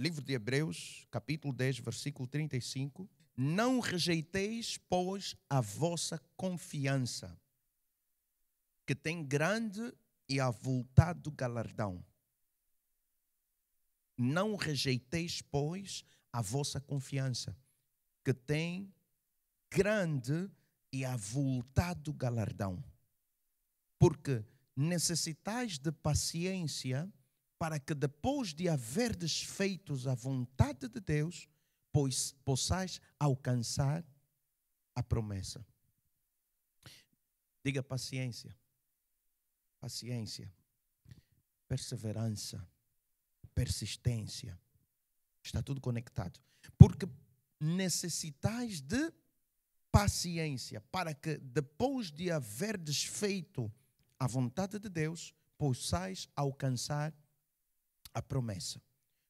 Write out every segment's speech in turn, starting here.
livro de Hebreus, capítulo 10, versículo 35. Não rejeiteis, pois, a vossa confiança, que tem grande e avultado galardão. Não rejeiteis, pois, a vossa confiança, que tem grande e avultado galardão. Porque necessitais de paciência para que depois de haver desfeitos a vontade de Deus, pois possais alcançar a promessa. Diga paciência, paciência, perseverança, persistência. Está tudo conectado. Porque necessitais de paciência para que depois de haver desfeito a vontade de Deus, possais alcançar a a promessa.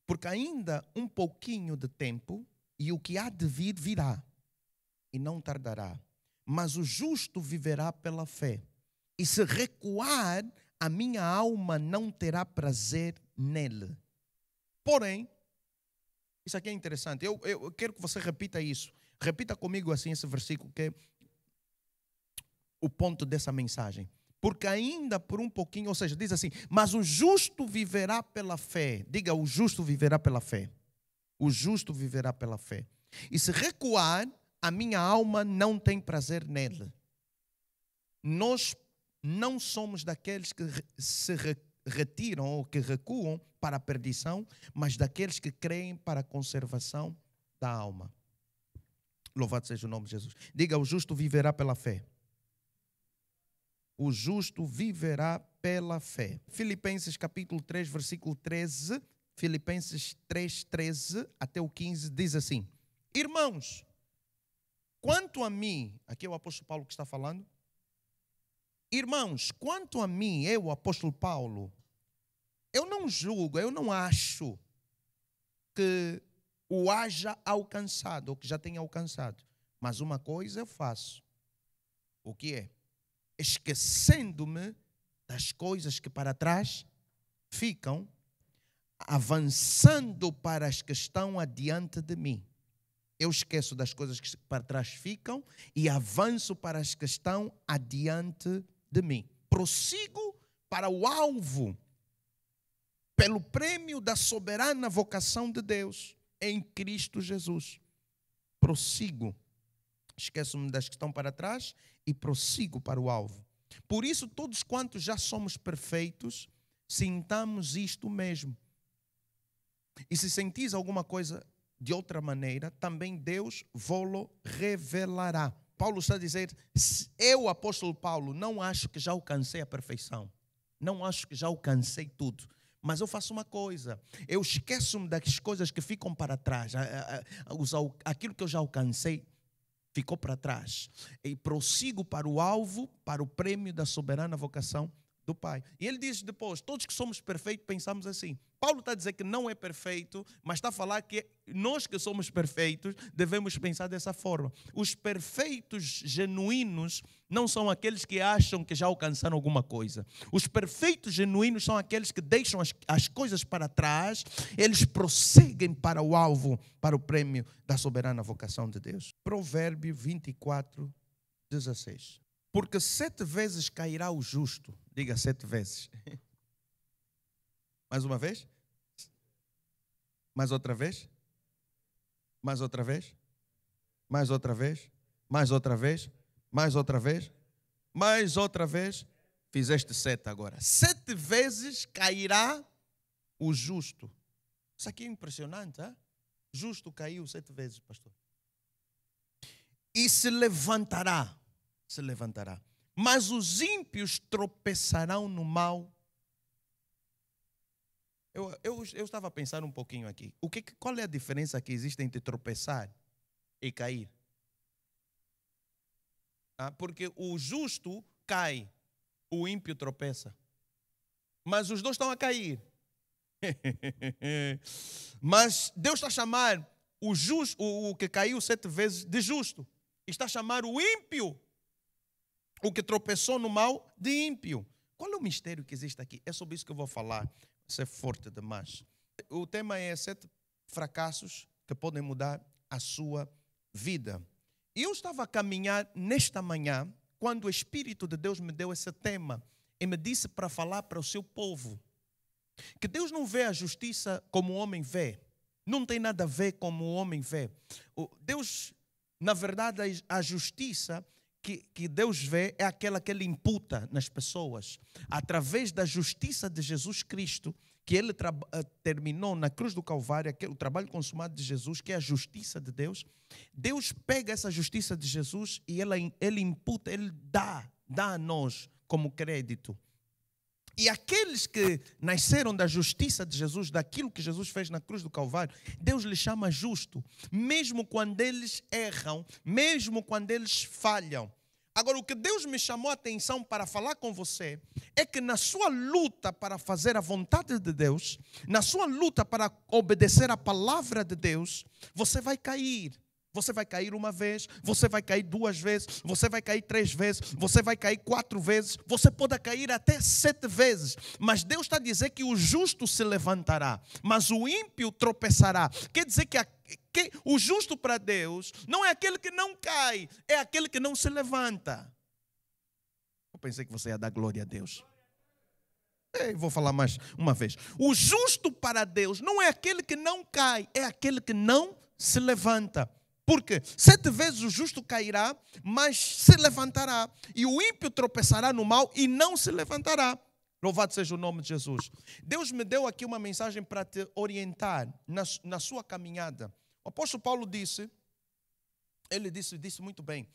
Porque ainda um pouquinho de tempo, e o que há de vir, virá, e não tardará. Mas o justo viverá pela fé. E se recuar, a minha alma não terá prazer nele. Porém, isso aqui é interessante. Eu, eu quero que você repita isso. Repita comigo assim esse versículo, que é o ponto dessa mensagem porque ainda por um pouquinho, ou seja, diz assim: Mas o justo viverá pela fé. Diga, o justo viverá pela fé. O justo viverá pela fé. E se recuar, a minha alma não tem prazer nele. Nós não somos daqueles que se retiram ou que recuam para a perdição, mas daqueles que creem para a conservação da alma. Louvado seja o nome de Jesus. Diga, o justo viverá pela fé o justo viverá pela fé. Filipenses capítulo 3, versículo 13, Filipenses 3, 13 até o 15 diz assim: Irmãos, quanto a mim, aqui é o apóstolo Paulo que está falando, irmãos, quanto a mim, eu, o apóstolo Paulo, eu não julgo, eu não acho que o haja alcançado, ou que já tenha alcançado, mas uma coisa eu faço. O que é? esquecendo-me das coisas que para trás ficam, avançando para as que estão adiante de mim. Eu esqueço das coisas que para trás ficam e avanço para as que estão adiante de mim. Prossigo para o alvo, pelo prêmio da soberana vocação de Deus em Cristo Jesus. Prossigo esqueço-me das que estão para trás e prossigo para o alvo. Por isso, todos quantos já somos perfeitos, sintamos isto mesmo. E se sentis alguma coisa de outra maneira, também Deus vou-lo revelará. Paulo está a dizer: Eu, apóstolo Paulo, não acho que já alcancei a perfeição. Não acho que já alcancei tudo. Mas eu faço uma coisa, eu esqueço-me das coisas que ficam para trás, aquilo que eu já alcancei, ficou para trás. E prossigo para o alvo, para o prêmio da soberana vocação do Pai. E ele diz depois: todos que somos perfeitos pensamos assim. Paulo está a dizer que não é perfeito, mas está a falar que nós que somos perfeitos devemos pensar dessa forma. Os perfeitos genuínos não são aqueles que acham que já alcançaram alguma coisa. Os perfeitos genuínos são aqueles que deixam as, as coisas para trás, eles prosseguem para o alvo, para o prêmio da soberana vocação de Deus. Provérbio 24, 16. Porque sete vezes cairá o justo. Diga sete vezes. Mais uma vez? Mais outra vez? Mais outra vez? Mais outra vez? Mais outra vez? Mais outra vez? Mais outra vez? Fizeste sete agora. Sete vezes cairá o justo. Isso aqui é impressionante, hein? Justo caiu sete vezes, pastor. E se levantará se levantará. Mas os ímpios tropeçarão no mal. Eu, eu, eu estava pensando um pouquinho aqui. O que, qual é a diferença que existe entre tropeçar e cair? Ah, porque o justo cai, o ímpio tropeça. Mas os dois estão a cair. Mas Deus está a chamar o, justo, o, o que caiu sete vezes de justo. Está a chamar o ímpio o que tropeçou no mal de ímpio. Qual é o mistério que existe aqui? É sobre isso que eu vou falar. Ser é forte demais. O tema é sete fracassos que podem mudar a sua vida. Eu estava a caminhar nesta manhã quando o Espírito de Deus me deu esse tema e me disse para falar para o seu povo que Deus não vê a justiça como o homem vê, não tem nada a ver como o homem vê. Deus, na verdade, a justiça que, que Deus vê é aquela que Ele imputa nas pessoas. Através da justiça de Jesus Cristo, que Ele eh, terminou na cruz do Calvário, aquele, o trabalho consumado de Jesus, que é a justiça de Deus, Deus pega essa justiça de Jesus e ela, Ele imputa, Ele dá, dá a nós como crédito. E aqueles que nasceram da justiça de Jesus, daquilo que Jesus fez na cruz do Calvário, Deus lhe chama justo, mesmo quando eles erram, mesmo quando eles falham. Agora, o que Deus me chamou a atenção para falar com você é que na sua luta para fazer a vontade de Deus, na sua luta para obedecer a palavra de Deus, você vai cair você vai cair uma vez, você vai cair duas vezes, você vai cair três vezes, você vai cair quatro vezes, você pode cair até sete vezes. Mas Deus está dizendo que o justo se levantará, mas o ímpio tropeçará. Quer dizer que a o justo para Deus não é aquele que não cai, é aquele que não se levanta. Eu pensei que você ia dar glória a Deus. Ei, vou falar mais uma vez. O justo para Deus não é aquele que não cai, é aquele que não se levanta. Porque sete vezes o justo cairá, mas se levantará. E o ímpio tropeçará no mal e não se levantará. Louvado seja o nome de Jesus. Deus me deu aqui uma mensagem para te orientar na, na sua caminhada. O apóstolo Paulo disse, ele disse, disse muito bem,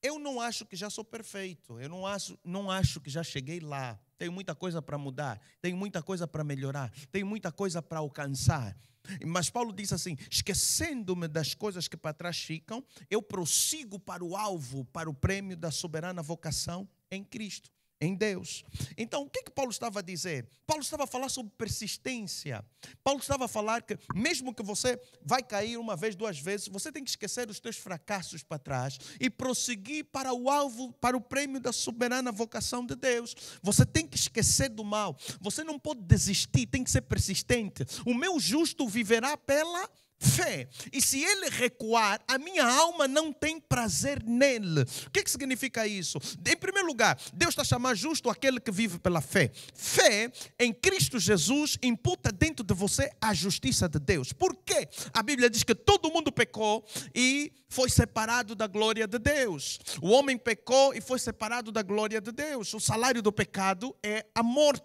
eu não acho que já sou perfeito, eu não acho, não acho que já cheguei lá, tenho muita coisa para mudar, tenho muita coisa para melhorar, tenho muita coisa para alcançar. Mas Paulo diz assim: esquecendo-me das coisas que para trás ficam, eu prossigo para o alvo, para o prêmio da soberana vocação em Cristo em Deus. Então, o que, que Paulo estava a dizer? Paulo estava a falar sobre persistência. Paulo estava a falar que, mesmo que você vai cair uma vez, duas vezes, você tem que esquecer os teus fracassos para trás e prosseguir para o alvo, para o prêmio da soberana vocação de Deus. Você tem que esquecer do mal. Você não pode desistir, tem que ser persistente. O meu justo viverá pela fé. E se ele recuar, a minha alma não tem prazer nele. O que, que significa isso? Em primeiro lugar, Deus está a chamar justo aquele que vive pela fé. Fé em Cristo Jesus imputa dentro de você a justiça de Deus. Por quê? A Bíblia diz que todo mundo pecou e foi separado da glória de Deus. O homem pecou e foi separado da glória de Deus. O salário do pecado é a morte.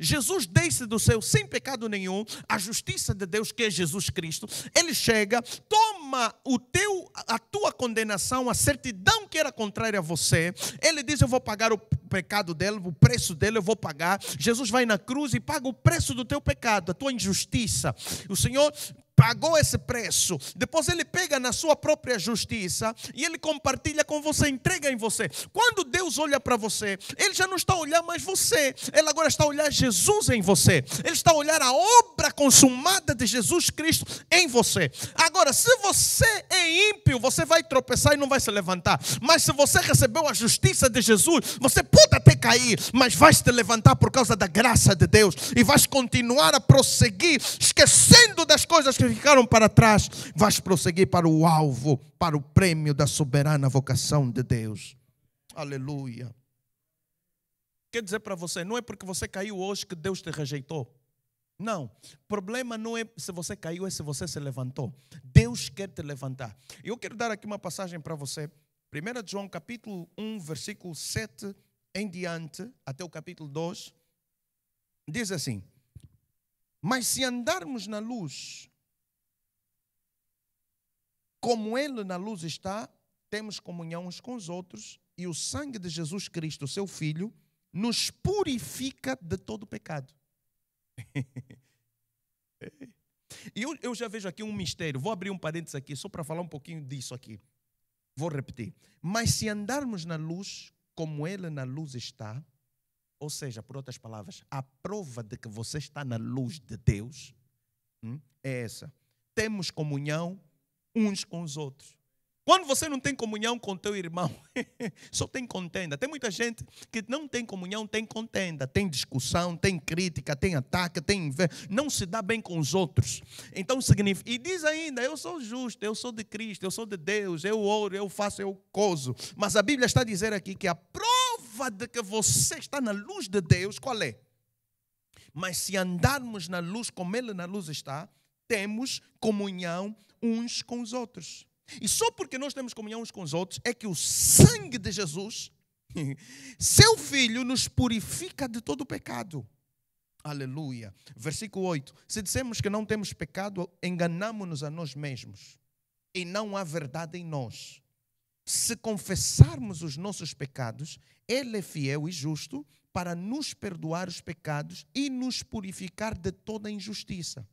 Jesus desce do céu sem pecado nenhum. A justiça de Deus, que é Jesus Cristo, ele chega, toma o teu, a tua condenação, a certidão que era contrária a você. Ele diz: Eu vou pagar o pecado dele, o preço dele eu vou pagar. Jesus vai na cruz e paga o preço do teu pecado, a tua injustiça. O Senhor pagou esse preço. Depois ele pega na sua própria justiça e ele compartilha com você, entrega em você. Quando Deus olha para você, ele já não está a olhar mais você, ele agora está a olhar Jesus em você. Ele está a olhar a obra consumada de Jesus Cristo em você. Agora, se você é ímpio, você vai tropeçar e não vai se levantar. Mas se você recebeu a justiça de Jesus, você pode até cair, mas vai se levantar por causa da graça de Deus e vai continuar a prosseguir, esquecendo das coisas que ficaram para trás, vais prosseguir para o alvo, para o prêmio da soberana vocação de Deus. Aleluia. Quer dizer para você, não é porque você caiu hoje que Deus te rejeitou. Não, problema não é se você caiu, é se você se levantou. Deus quer te levantar. Eu quero dar aqui uma passagem para você. 1 João capítulo 1, versículo 7 em diante, até o capítulo 2, diz assim: Mas se andarmos na luz, como Ele na luz está, temos comunhão uns com os outros e o sangue de Jesus Cristo, seu Filho, nos purifica de todo pecado. e eu, eu já vejo aqui um mistério. Vou abrir um parênteses aqui, só para falar um pouquinho disso aqui. Vou repetir. Mas se andarmos na luz, como Ele na luz está, ou seja, por outras palavras, a prova de que você está na luz de Deus hum, é essa. Temos comunhão uns com os outros. Quando você não tem comunhão com teu irmão, só tem contenda. Tem muita gente que não tem comunhão, tem contenda, tem discussão, tem crítica, tem ataque, tem inveja, não se dá bem com os outros. Então significa, e diz ainda, eu sou justo, eu sou de Cristo, eu sou de Deus, eu oro, eu faço, eu coso. Mas a Bíblia está a dizer aqui que a prova de que você está na luz de Deus, qual é? Mas se andarmos na luz como ele na luz está, temos comunhão uns com os outros. E só porque nós temos comunhão uns com os outros é que o sangue de Jesus, seu filho, nos purifica de todo o pecado. Aleluia. Versículo 8. Se dissemos que não temos pecado, enganamos-nos a nós mesmos e não há verdade em nós. Se confessarmos os nossos pecados, Ele é fiel e justo para nos perdoar os pecados e nos purificar de toda injustiça.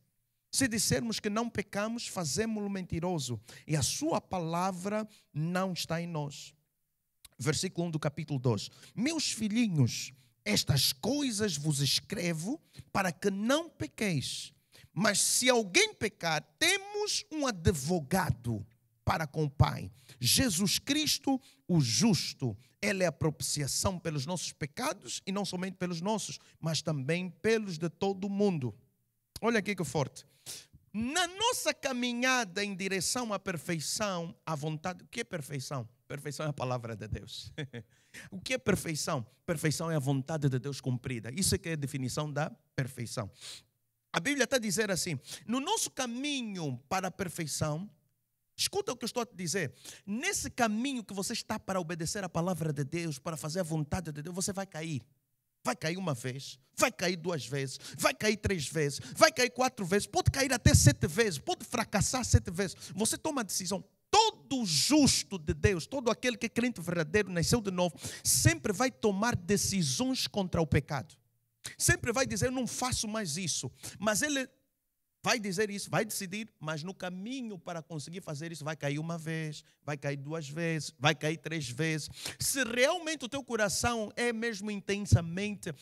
Se dissermos que não pecamos, fazemos-lo mentiroso e a sua palavra não está em nós. Versículo 1 do capítulo 2: Meus filhinhos, estas coisas vos escrevo para que não pequeis. Mas se alguém pecar, temos um advogado para com o Pai, Jesus Cristo, o justo. Ele é a propiciação pelos nossos pecados e não somente pelos nossos, mas também pelos de todo o mundo. Olha aqui que forte na nossa caminhada em direção à perfeição, à vontade. O que é perfeição? Perfeição é a palavra de Deus. o que é perfeição? Perfeição é a vontade de Deus cumprida. Isso é que é a definição da perfeição. A Bíblia está a dizer assim: no nosso caminho para a perfeição, Escuta o que eu estou a te dizer. Nesse caminho que você está para obedecer a palavra de Deus, para fazer a vontade de Deus, você vai cair. Vai cair uma vez, vai cair duas vezes, vai cair três vezes, vai cair quatro vezes, pode cair até sete vezes, pode fracassar sete vezes. Você toma a decisão. Todo justo de Deus, todo aquele que é crente verdadeiro, nasceu de novo, sempre vai tomar decisões contra o pecado. Sempre vai dizer, eu não faço mais isso. Mas ele Vai dizer isso, vai decidir, mas no caminho para conseguir fazer isso vai cair uma vez, vai cair duas vezes, vai cair três vezes. Se realmente o teu coração é mesmo intensamente,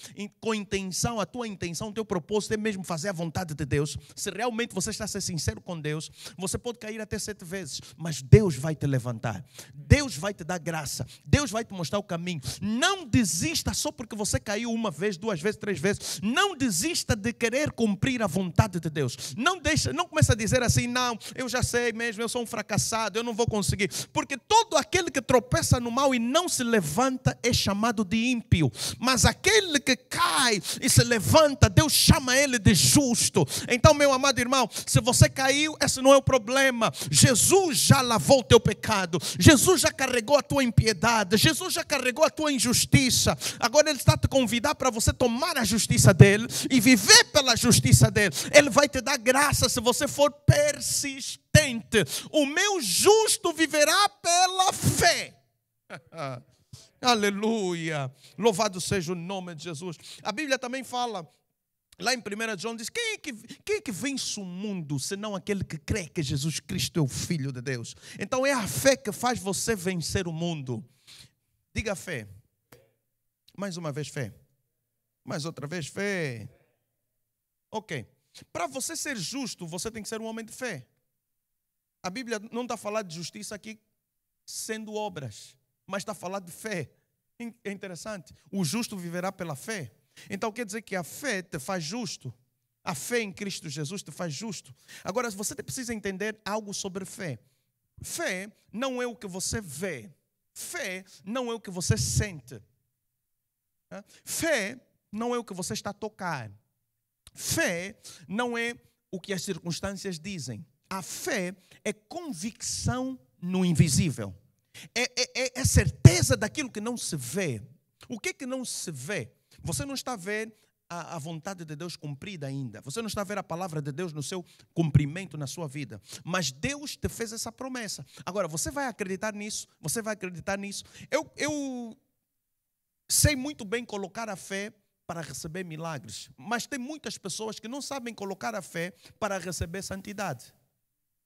com intenção, a tua intenção, o teu propósito é mesmo fazer a vontade de Deus, se realmente você está a ser sincero com Deus, você pode cair até sete vezes, mas Deus vai te levantar, Deus vai te dar graça, Deus vai te mostrar o caminho. Não desista só porque você caiu uma vez, duas vezes, três vezes. Não desista de querer cumprir a vontade de Deus. Não deixa, não começa a dizer assim, não, eu já sei mesmo, eu sou um fracassado, eu não vou conseguir. Porque todo aquele que tropeça no mal e não se levanta é chamado de ímpio. Mas aquele que cai e se levanta, Deus chama ele de justo. Então, meu amado irmão, se você caiu, esse não é o problema. Jesus já lavou o teu pecado. Jesus já carregou a tua impiedade. Jesus já carregou a tua injustiça. Agora ele está te convidar para você tomar a justiça dele e viver pela justiça dele. Ele vai te dar graça, se você for persistente. O meu justo viverá pela fé. Aleluia. Louvado seja o nome de Jesus. A Bíblia também fala Lá em 1 João diz: quem é, que, quem é que vence o mundo senão aquele que crê que Jesus Cristo é o Filho de Deus? Então é a fé que faz você vencer o mundo. Diga fé. Mais uma vez, fé. Mais outra vez, fé. Ok. Para você ser justo, você tem que ser um homem de fé. A Bíblia não está falando de justiça aqui sendo obras, mas está falando de fé. É interessante. O justo viverá pela fé. Então quer dizer que a fé te faz justo. A fé em Cristo Jesus te faz justo. Agora você precisa entender algo sobre fé. Fé não é o que você vê. Fé não é o que você sente. Fé não é o que você está a tocar. Fé não é o que as circunstâncias dizem. A fé é convicção no invisível. É, é, é certeza daquilo que não se vê. O que é que não se vê? Você não está a ver a, a, vontade de Deus cumprida ainda. Você não está a ver a palavra de Deus no seu cumprimento na sua vida. Mas Deus te fez essa promessa. Agora, você vai acreditar nisso? Você vai acreditar nisso? Eu, eu sei muito bem colocar a fé para receber milagres. Mas tem muitas pessoas que não sabem colocar a fé para receber santidade.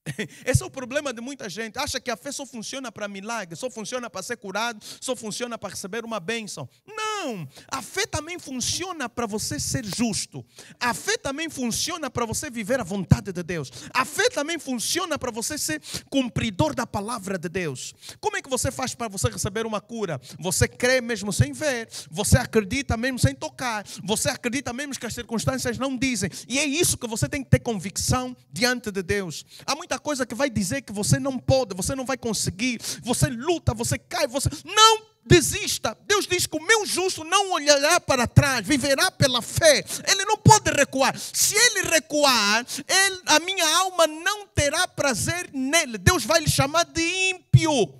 Esse é o problema de muita gente. Acha que a fé só funciona para milagre, só funciona para ser curado, só funciona para receber uma bênção. Não! Não, a fé também funciona para você ser justo. A fé também funciona para você viver a vontade de Deus. A fé também funciona para você ser cumpridor da palavra de Deus. Como é que você faz para você receber uma cura? Você crê mesmo sem ver, você acredita mesmo sem tocar, você acredita mesmo que as circunstâncias não dizem. E é isso que você tem que ter convicção diante de Deus. Há muita coisa que vai dizer que você não pode, você não vai conseguir, você luta, você cai, você não desista. Deus diz que o meu justo não olhará para trás, viverá pela fé. Ele não pode recuar. Se ele recuar, ele, a minha alma não terá prazer nele. Deus vai lhe chamar de ímpio.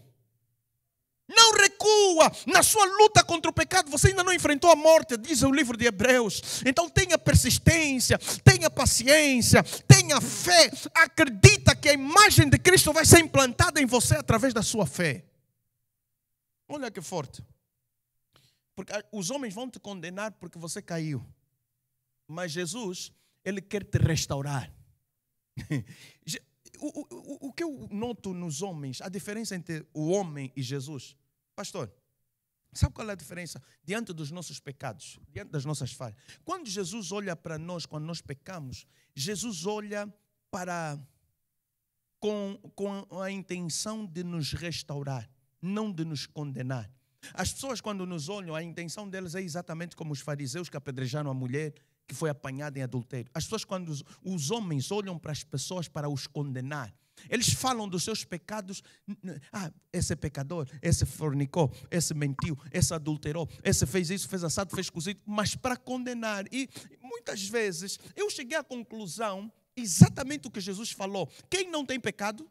Não recua na sua luta contra o pecado. Você ainda não enfrentou a morte, diz o livro de Hebreus. Então tenha persistência, tenha paciência, tenha fé. Acredita que a imagem de Cristo vai ser implantada em você através da sua fé. Olha que forte. Porque ah, os homens vão te condenar porque você caiu. Mas Jesus, ele quer te restaurar. O, o, o, que eu noto nos homens, a diferença entre o homem e Jesus, pastor, sabe qual é a diferença? Diante dos nossos pecados, diante das nossas falhas. Quando Jesus olha para nós, quando nós pecamos, Jesus olha para com, com a intenção de nos restaurar não de nos condenar. As pessoas, quando nos olham, a intenção deles é exatamente como os fariseus que apedrejaram a mulher que foi apanhada em adultério. As pessoas, quando os, os homens olham para as pessoas para os condenar, eles falam dos seus pecados. Ah, esse é pecador, esse fornicou, esse mentiu, esse adulterou, esse fez isso, fez assado, fez cozido, mas para condenar. E muitas vezes eu cheguei à conclusão exatamente o que Jesus falou: quem não tem pecado,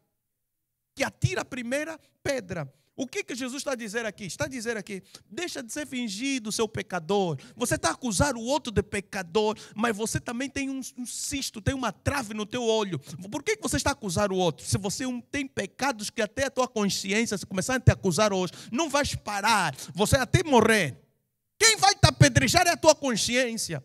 que atira a primeira pedra. O que, que Jesus está a dizer aqui? Está a dizer aqui, deixa de ser fingido, seu pecador. Você está a acusar o outro de pecador, mas você também tem um, um cisto, tem uma trave no teu olho. Por que, que você está a acusar o outro? Se você tem pecados que até a tua consciência, se começar a te acusar hoje, não vais parar, você até morrer. Quem vai te apedrejar é a tua consciência.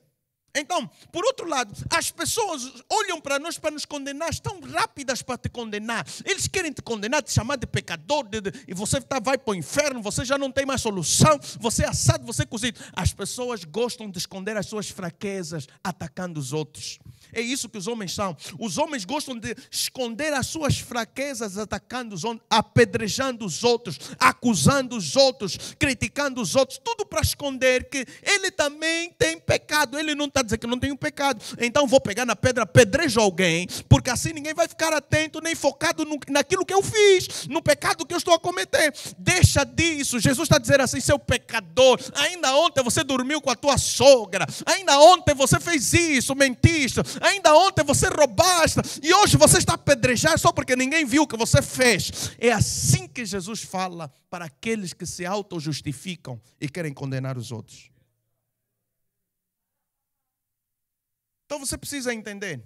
Então, por outro lado, as pessoas olham para nós para nos condenar, estão rápidas para te condenar. Eles querem te condenar, te chamar de pecador, de, de, e você tá, vai para o inferno, você já não tem mais solução, você é assado, você é cozido. As pessoas gostam de esconder as suas fraquezas atacando os outros. É isso que os homens são. Os homens gostam de esconder as suas fraquezas, atacando os outros, apedrejando os outros, acusando os outros, criticando os outros, tudo para esconder que ele também tem pecado. Ele não está dizendo que não tem um pecado. Então vou pegar na pedra, apedrejo alguém, porque assim ninguém vai ficar atento nem focado no, naquilo que eu fiz, no pecado que eu estou a cometer. Deixa disso. Jesus está dizendo assim: seu pecador, ainda ontem você dormiu com a tua sogra, ainda ontem você fez isso, mentiste Ainda ontem você roubaste e hoje você está apedrejado só porque ninguém viu o que você fez. É assim que Jesus fala para aqueles que se auto-justificam e querem condenar os outros. Então você precisa entender.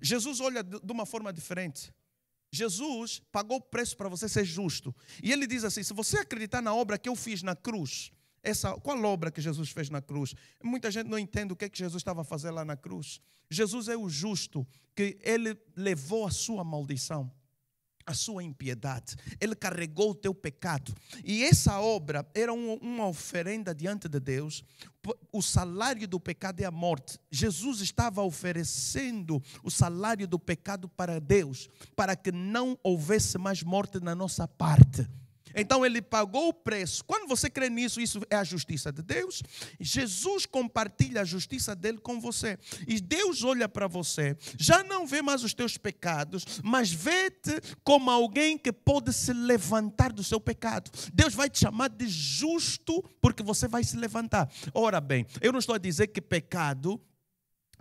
Jesus olha de uma forma diferente. Jesus pagou o preço para você ser justo. E ele diz assim: se você acreditar na obra que eu fiz na cruz, essa, qual obra que Jesus fez na cruz? Muita gente não entende o que é que Jesus estava a fazer lá na cruz. Jesus é o justo, que ele levou a sua maldição a sua impiedade, ele carregou o teu pecado. E essa obra era uma oferenda diante de Deus. O salário do pecado é a morte. Jesus estava oferecendo o salário do pecado para Deus, para que não houvesse mais morte na nossa parte. Então ele pagou o preço. Quando você crê nisso, isso é a justiça de Deus. Jesus compartilha a justiça dele com você. E Deus olha para você, já não vê mais os teus pecados, mas vê-te como alguém que pode se levantar do seu pecado. Deus vai te chamar de justo porque você vai se levantar. Ora bem, eu não estou a dizer que pecado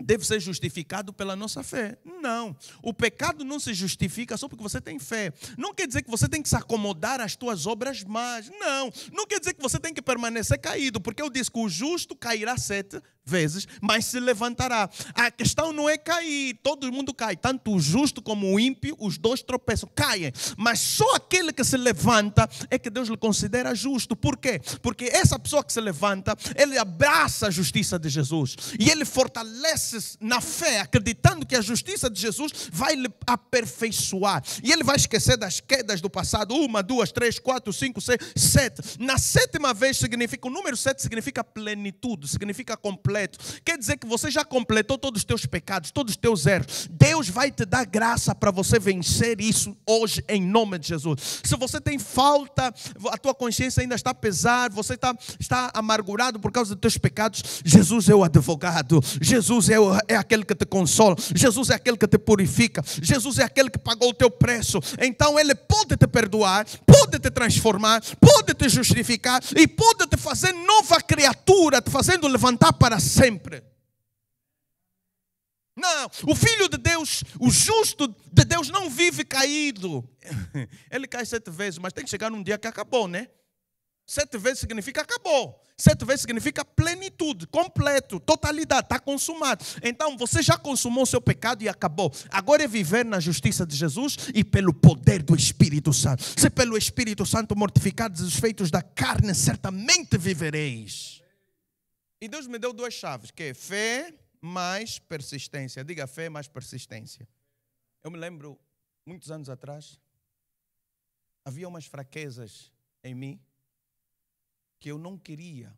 deve ser justificado pela nossa fé. Não. O pecado não se justifica só porque você tem fé. Não quer dizer que você tem que se acomodar às tuas obras más. Não. Não quer dizer que você tem que permanecer caído, porque eu disse que o justo cairá sete vezes, mas se levantará. A questão não é cair, todo mundo cai, tanto o justo como o ímpio, os dois tropeçam, caem, mas só aquele que se levanta é que Deus lhe considera justo. Por quê? Porque essa pessoa que se levanta, ele abraça a justiça de Jesus e ele fortalece na fé, acreditando que a justiça de Jesus vai lhe aperfeiçoar. E ele vai esquecer das quedas do passado: uma, duas, três, quatro, cinco, seis, sete. Na sétima vez significa, o número sete significa plenitude, significa completo. Quer dizer que você já completou todos os teus pecados, todos os teus erros. Deus vai te dar graça para você vencer isso hoje, em nome de Jesus. Se você tem falta, a tua consciência ainda está pesar, você está, está amargurado por causa dos teus pecados, Jesus é o advogado, Jesus é é, é, aquele que te consola, Jesus é aquele que te purifica, Jesus é aquele que pagou o teu preço. Então Ele pode te perdoar, pode te transformar, pode te justificar e pode te fazer nova criatura, te fazendo levantar para sempre. Não, o filho de Deus, o justo de Deus não vive caído. Ele cai sete vezes, mas tem que chegar num dia que acabou, né? Sete vezes significa acabou. Sete vezes significa plenitude, completo, totalidade, está consumado. Então você já consumou o seu pecado e acabou. Agora é viver na justiça de Jesus e pelo poder do Espírito Santo. Se pelo Espírito Santo mortificados os feitos da carne, certamente vivereis. E Deus me deu duas chaves, que é fé mais persistência. Diga fé mais persistência. Eu me lembro, muitos anos atrás, havia umas fraquezas em mim que eu não queria,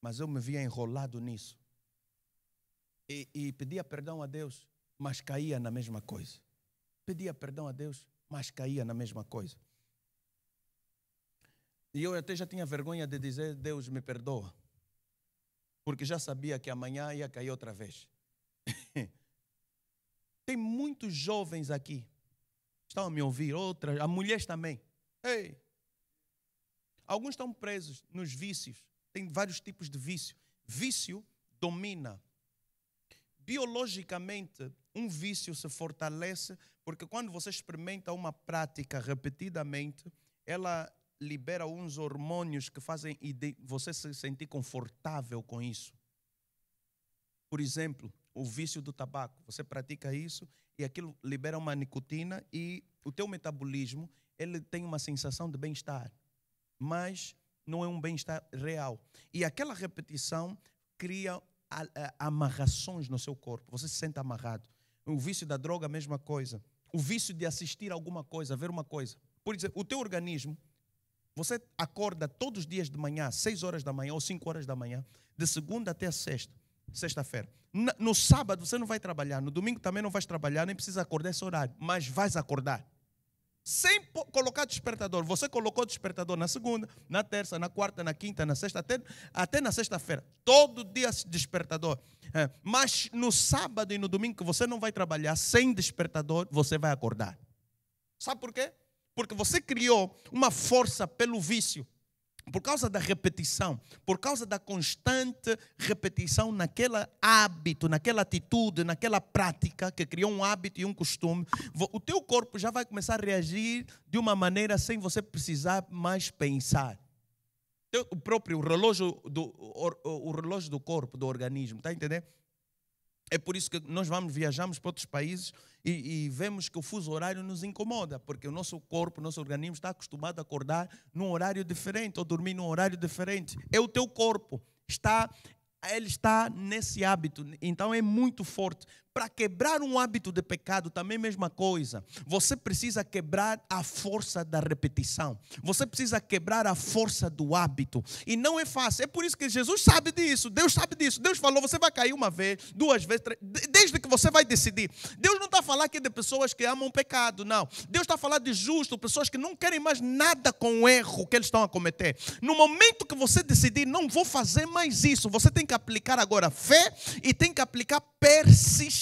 mas eu me via enrolado nisso. E, e pedia perdão a Deus, mas caía na mesma coisa. Pedia perdão a Deus, mas caía na mesma coisa. E eu até já tinha vergonha de dizer: Deus me perdoa. Porque já sabia que amanhã ia cair outra vez. Tem muitos jovens aqui. Estão a me ouvir, outras, há mulheres também. Ei, Alguns estão presos nos vícios. Tem vários tipos de vício. Vício domina. Biologicamente, um vício se fortalece porque quando você experimenta uma prática repetidamente, ela libera uns hormônios que fazem você se sentir confortável com isso. Por exemplo, o vício do tabaco. Você pratica isso e aquilo libera uma nicotina e o teu metabolismo ele tem uma sensação de bem-estar mas não é um bem-estar real. E aquela repetição cria amarrações no seu corpo, você se sente amarrado. O vício da droga, a mesma coisa. O vício de assistir alguma coisa, ver uma coisa. Por exemplo, o teu organismo, você acorda todos os dias de manhã, 6 horas da manhã ou 5 horas da manhã, de segunda até sexta, sexta-feira. No sábado você não vai trabalhar, no domingo também não vais trabalhar, nem precisa acordar esse horário, mas vais acordar sem colocar despertador. Você colocou despertador na segunda, na terça, na quarta, na quinta, na sexta, até, até na sexta-feira. Todo dia despertador. É. Mas no sábado e no domingo que você não vai trabalhar sem despertador, você vai acordar. Sabe por quê? Porque você criou uma força pelo vício por causa da repetição, por causa da constante repetição naquele hábito, naquela atitude, naquela prática que criou um hábito e um costume, o teu corpo já vai começar a reagir de uma maneira sem você precisar mais pensar. O próprio relógio do, o, relógio do corpo, do organismo, está entendendo? É por isso que nós vamos, viajamos para outros países e, e, vemos que o fuso horário nos incomoda, porque o nosso corpo, o nosso organismo está acostumado a acordar num horário diferente ou dormir num horário diferente. É o teu corpo, está, ele está nesse hábito, então é muito forte para quebrar um hábito de pecado, também é mesma coisa. Você precisa quebrar a força da repetição. Você precisa quebrar a força do hábito. E não é fácil. É por isso que Jesus sabe disso. Deus sabe disso. Deus falou: você vai cair uma vez, duas vezes, três, desde que você vai decidir. Deus não está falando aqui é de pessoas que amam pecado, não. Deus está falando de justo, pessoas que não querem mais nada com o erro que eles estão a cometer. No momento que você decidir, não vou fazer mais isso, você tem que aplicar agora fé e tem que aplicar persistência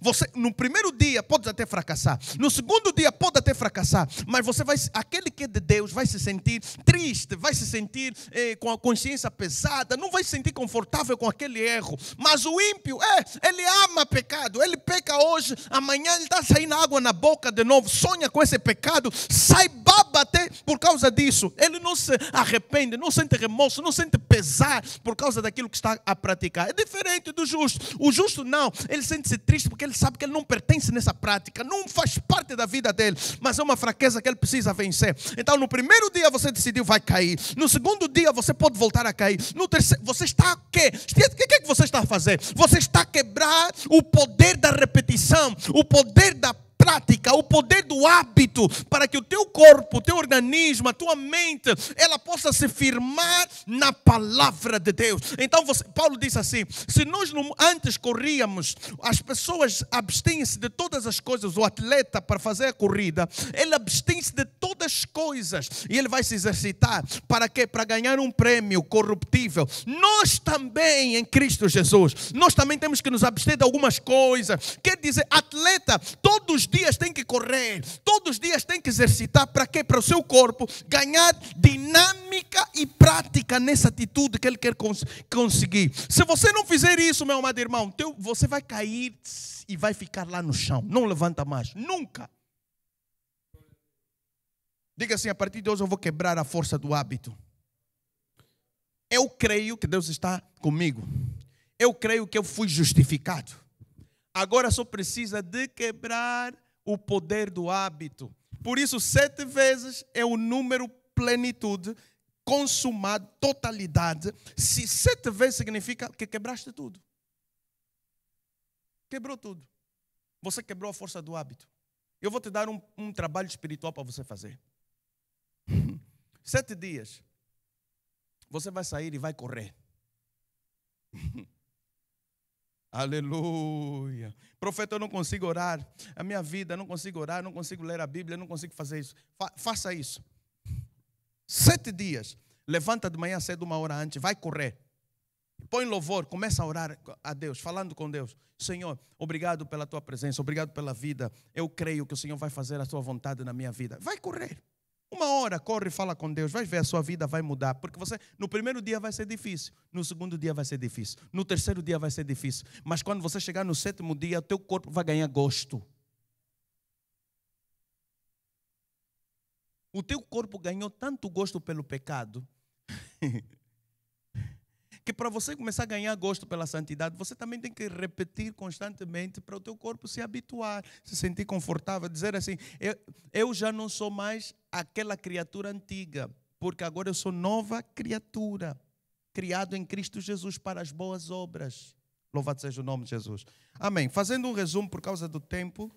Você no primeiro dia pode até fracassar, no segundo dia pode até fracassar, mas você vai aquele que é de Deus vai se sentir triste, vai se sentir eh, com a consciência pesada, não vai se sentir confortável com aquele erro. Mas o ímpio, é, ele ama pecado, ele peca hoje, amanhã ele está saindo água na boca de novo, sonha com esse pecado, sai baba até por causa disso. Ele não se arrepende, não sente remorso, não sente pesar por causa daquilo que está a praticar. É diferente do justo. O justo não, ele se sente-se triste porque ele sabe que ele não pertence nessa prática, não faz parte da vida dele, mas é uma fraqueza que ele precisa vencer. Então, no primeiro dia você decidiu vai cair, no segundo dia você pode voltar a cair, no terceiro, você está o quê? O que é que você está a fazer? Você está a quebrar o poder da repetição, o poder da prática, o poder do hábito, para que o teu corpo, o teu organismo, a tua mente, ela possa se firmar na palavra de Deus. Então, você, Paulo diz assim: se nós antes corríamos, as pessoas abstêm-se de todas as coisas, o atleta para fazer a corrida, ele abstém-se de todas as coisas e ele vai se exercitar para quê? Para ganhar um prêmio corruptível. Nós também em Cristo Jesus, nós também temos que nos abster de algumas coisas. Quer dizer, atleta, todos dias tem que correr, todos os dias tem que exercitar. Para quê? Para o seu corpo ganhar dinâmica e prática nessa atitude que ele quer cons conseguir. Se você não fizer isso, meu amado irmão, teu, você vai cair e vai ficar lá no chão. Não levanta mais, nunca. Diga assim: a partir de hoje eu vou quebrar a força do hábito. Eu creio que Deus está comigo. Eu creio que eu fui justificado. Agora só precisa de quebrar o poder do hábito. Por isso, sete vezes é o número plenitude, consumado, totalidade. Se sete vezes significa que quebraste tudo. Quebrou tudo. Você quebrou a força do hábito. Eu vou te dar um, um trabalho espiritual para você fazer. Sete dias. Você vai sair e vai correr. Aleluia. Profeta, eu não consigo orar. A minha vida, eu não consigo orar, eu não consigo ler a Bíblia, eu não consigo fazer isso. Fa faça isso. Sete dias. Levanta de manhã cedo, uma hora antes, vai correr. Põe louvor, começa a orar a Deus, falando com Deus. Senhor, obrigado pela tua presença, obrigado pela vida. Eu creio que o Senhor vai fazer a tua vontade na minha vida. Vai correr. Uma hora, corre e fala com Deus, vai ver, a sua vida vai mudar. Porque você, no primeiro dia vai ser difícil, no segundo dia vai ser difícil, no terceiro dia vai ser difícil. Mas quando você chegar no sétimo dia, o teu corpo vai ganhar gosto. O teu corpo ganhou tanto gosto pelo pecado que para você começar a ganhar gosto pela santidade, você também tem que repetir constantemente para o teu corpo se habituar, se sentir confortável, dizer assim: eu, eu já não sou mais aquela criatura antiga, porque agora eu sou nova criatura, criado em Cristo Jesus para as boas obras. Louvado seja o nome de Jesus. Amém. Fazendo um resumo por causa do tempo,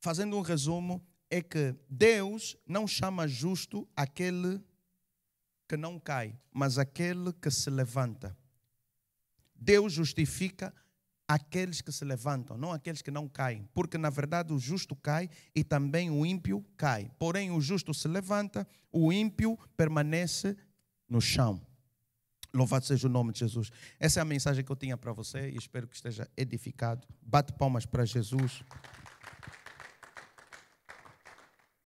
fazendo um resumo, é que Deus não chama justo aquele que não cai, mas aquele que se levanta. Deus justifica aqueles que se levantam, não aqueles que não caem, porque na verdade o justo cai e também o ímpio cai. Porém, o justo se levanta, o ímpio permanece no chão. Louvado seja o nome de Jesus. Essa é a mensagem que eu tinha para você e espero que esteja edificado. Bate palmas para Jesus.